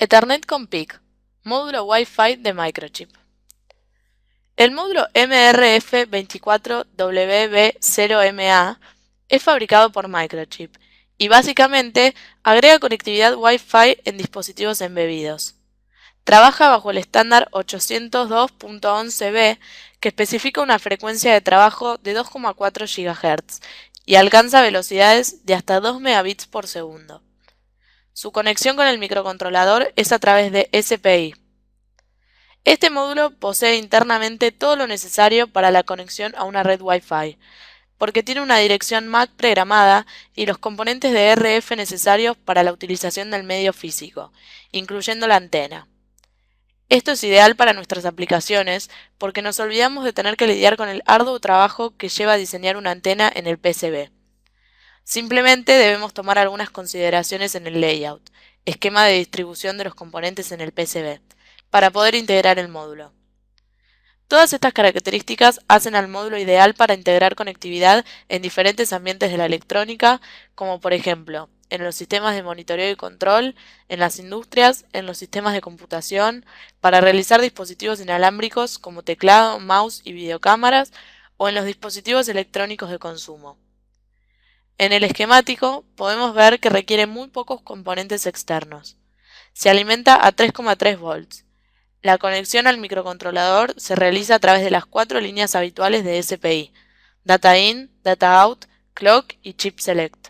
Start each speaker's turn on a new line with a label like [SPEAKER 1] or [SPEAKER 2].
[SPEAKER 1] Ethernet con PIC, módulo Wi-Fi de Microchip. El módulo MRF24WB0MA es fabricado por Microchip y básicamente agrega conectividad Wi-Fi en dispositivos embebidos. Trabaja bajo el estándar 802.11b que especifica una frecuencia de trabajo de 2,4 GHz y alcanza velocidades de hasta 2 megabits por segundo. Su conexión con el microcontrolador es a través de SPI. Este módulo posee internamente todo lo necesario para la conexión a una red Wi-Fi, porque tiene una dirección MAC programada y los componentes de RF necesarios para la utilización del medio físico, incluyendo la antena. Esto es ideal para nuestras aplicaciones porque nos olvidamos de tener que lidiar con el arduo trabajo que lleva a diseñar una antena en el PCB. Simplemente debemos tomar algunas consideraciones en el layout, esquema de distribución de los componentes en el PCB, para poder integrar el módulo. Todas estas características hacen al módulo ideal para integrar conectividad en diferentes ambientes de la electrónica, como por ejemplo en los sistemas de monitoreo y control, en las industrias, en los sistemas de computación, para realizar dispositivos inalámbricos como teclado, mouse y videocámaras, o en los dispositivos electrónicos de consumo. En el esquemático podemos ver que requiere muy pocos componentes externos. Se alimenta a 3,3 volts. La conexión al microcontrolador se realiza a través de las cuatro líneas habituales de SPI, Data In, Data Out, Clock y Chip Select.